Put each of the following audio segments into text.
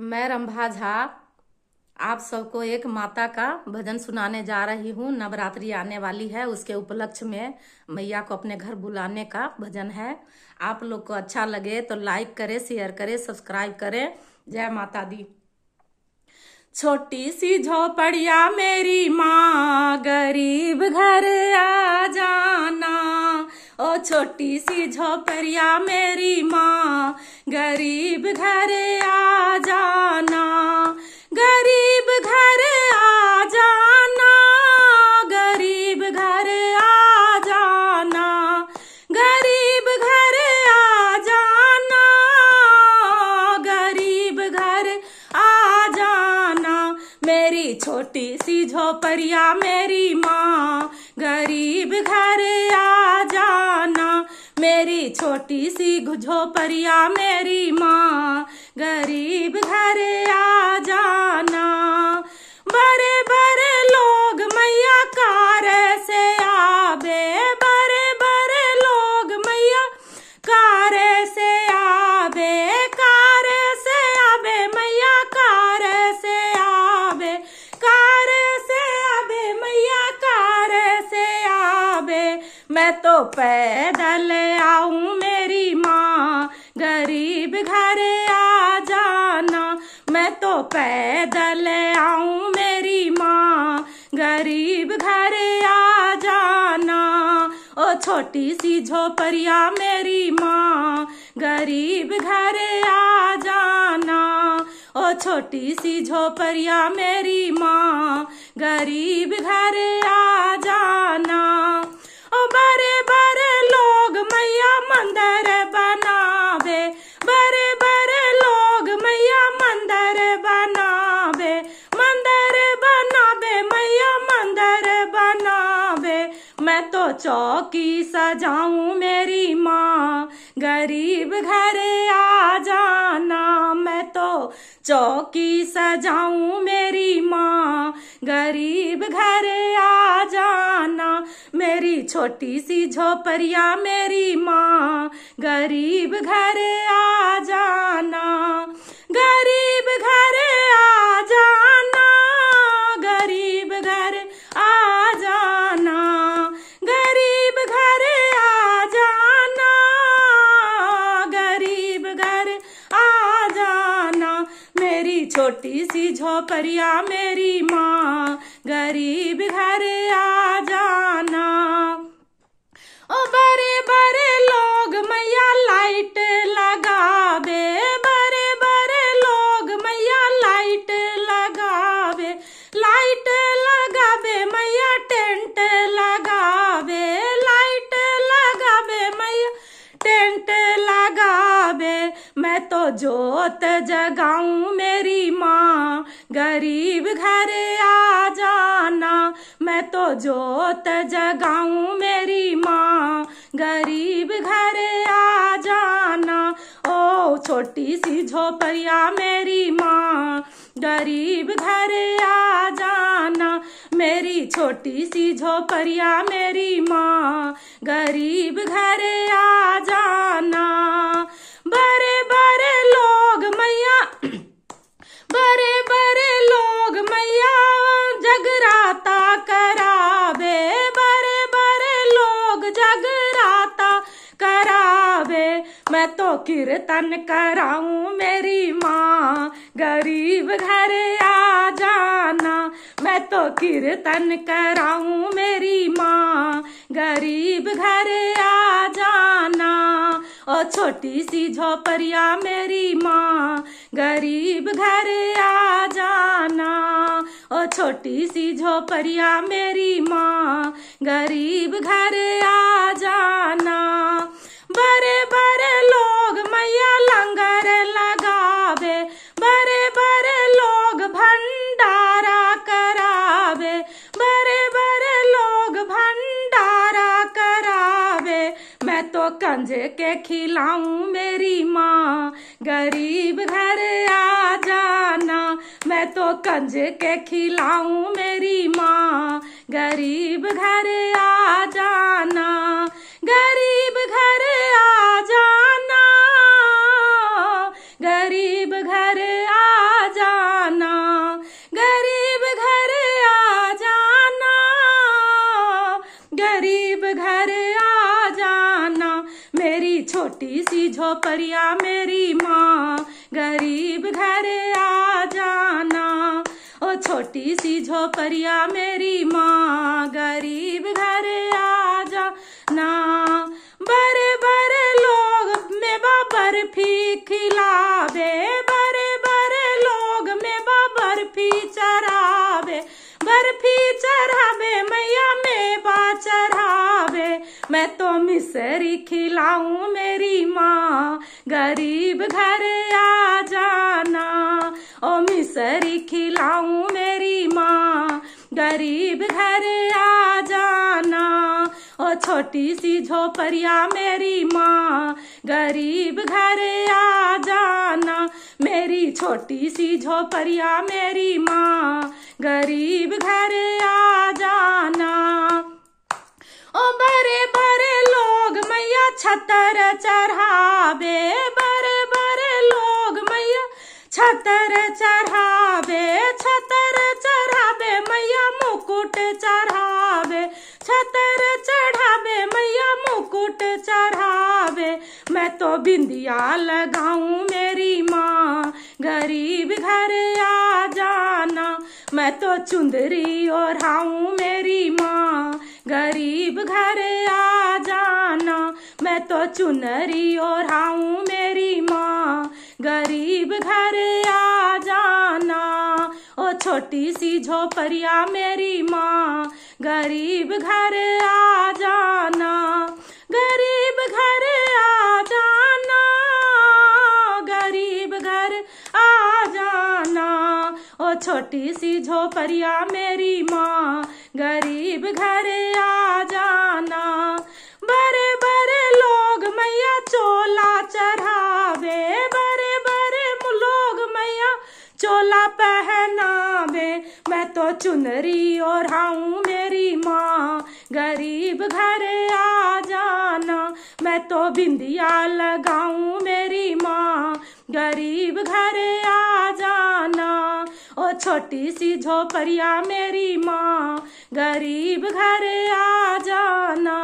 मैं रंभा झा आप सबको एक माता का भजन सुनाने जा रही हूँ नवरात्रि आने वाली है उसके उपलक्ष्य में मैया को अपने घर बुलाने का भजन है आप लोग को अच्छा लगे तो लाइक करें शेयर करें सब्सक्राइब करें जय माता दी छोटी सी झोपड़िया मेरी माँ गरीब घर आ जाना ओ छोटी सी झोपड़िया मेरी माँ गरीब घर आ आ जाना मेरी छोटी सी झोपड़िया मेरी माँ गरीब घर आ जाना मेरी छोटी सी झोपड़िया मेरी माँ गरीब घर आ जाना पैदल आऊं मेरी माँ गरीब घर आ जाना मैं तो पैदल आऊं मेरी माँ गरीब घर आ जाना ओ छोटी सी झोपड़िया मेरी माँ गरीब घर आ जाना ओ छोटी सी झोपड़िया मेरी माँ गरीब घर आ जाना मैं तो चौकी सजाऊ मेरी माँ गरीब घरे आ जाना मैं तो चौकी सजाऊ मेरी माँ गरीब घरे आ जाना मेरी छोटी सी झोपड़िया मेरी माँ गरीब घरे आ जाना गरीब घरे आ छोटी सी झोपड़िया मेरी माँ गरीब घर आ जान मैं तो जोत जगाऊं मेरी माँ गरीब घरे आ जाना मैं तो जोत जगाऊं मेरी माँ गरीब घरे आ जाना ओ छोटी सी झोपड़िया मेरी माँ गरीब घरे आ जाना मेरी छोटी सी झोपड़िया मेरी माँ गरीब घरे आ जाना तन कराऊं मेरी माँ गरीब घर आ जाना मैं तो कीर्तन कराऊं मेरी माँ गरीब घर आ जाना ओ छोटी सी झोपड़िया मेरी माँ गरीब घर आ जाना ओ छोटी सी झोपड़िया मेरी माँ गरीब घर आ जाना बड़े बड़े लोग मैया लंगर लगावे बड़े बड़े लोग भंडारा करावे बड़े बड़े लोग भंडारा करावे मैं तो कंजे के खिलाऊं मेरी माँ गरीब घर आ जाना मैं तो कंजे के खिलाऊं मेरी माँ गरीब घर आ जाना गरीब छोटी सी झोपड़िया मेरी माँ गरीब घर आ जाना ओ छोटी सी झोपड़िया मेरी माँ गरीब घर आ जाना बड़े बड़े लोग मेवा बर्फी खिलावे मैं तो मिसरी खिलाऊं मेरी माँ गरीब घर आ जाना ओ मिसरी खिलाऊं मेरी माँ गरीब घर आ जाना ओ छोटी सी झोपड़िया मेरी माँ गरीब घर आ जाना मेरी छोटी सी झोपड़िया मेरी माँ गरीब घर आ जाना छतर चढ़ावे बड़े बड़े लोग मैया छतर चढ़ावे छतर चढ़ावे मैया मुकुट चढ़ावे छतर चढ़ावे मैया मुकुट चढ़ावे मैं तो बिंदिया लगाऊ मेरी माँ गरीब घर आ जाना मैं तो चुंदरी ओढ़ाऊं मेरी माँ गरीब घर आ मैं तो चुनरी और हाऊ मेरी माँ गरीब घर आ जाना ओ छोटी सी झोपड़िया मेरी माँ गरीब घर आ जाना गरीब घर आ जाना गरीब घर आ जाना ओ छोटी सी झोपड़िया मेरी माँ गरीब घर आ जाना चढ़ावे बड़े बड़े मुलोग मैया चोला पहनावे मैं तो चुनरी और हाऊ मेरी माँ गरीब घरे आ जाना मैं तो बिंदिया लगाऊ मेरी माँ गरीब घरे आ जाना ओ छोटी सी झोपड़िया मेरी माँ गरीब घरे आ जाना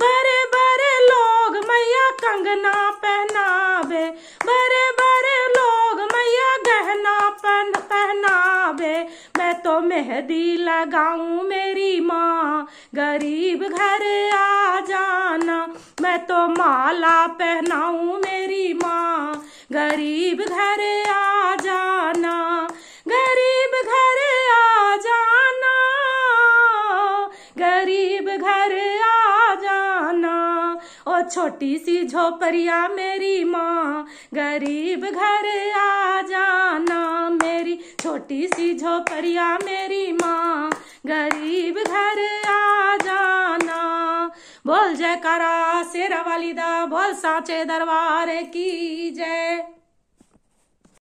बड़े बड़े लोग मैया कंगना पहनावे बड़े बड़े लोग मैया गहना पहन पहनावे मैं तो मेहंदी लगाऊं मेरी माँ गरीब घर आ जाना मैं तो माला पहनाऊं मेरी माँ गरीब घर आ छोटी सी झोपड़िया मेरी माँ गरीब घर आ जाना मेरी छोटी सी झोपड़िया मेरी माँ गरीब घर आ जाना बोल जयकारा शेरा वालिदा बोल साचे दरबार की जय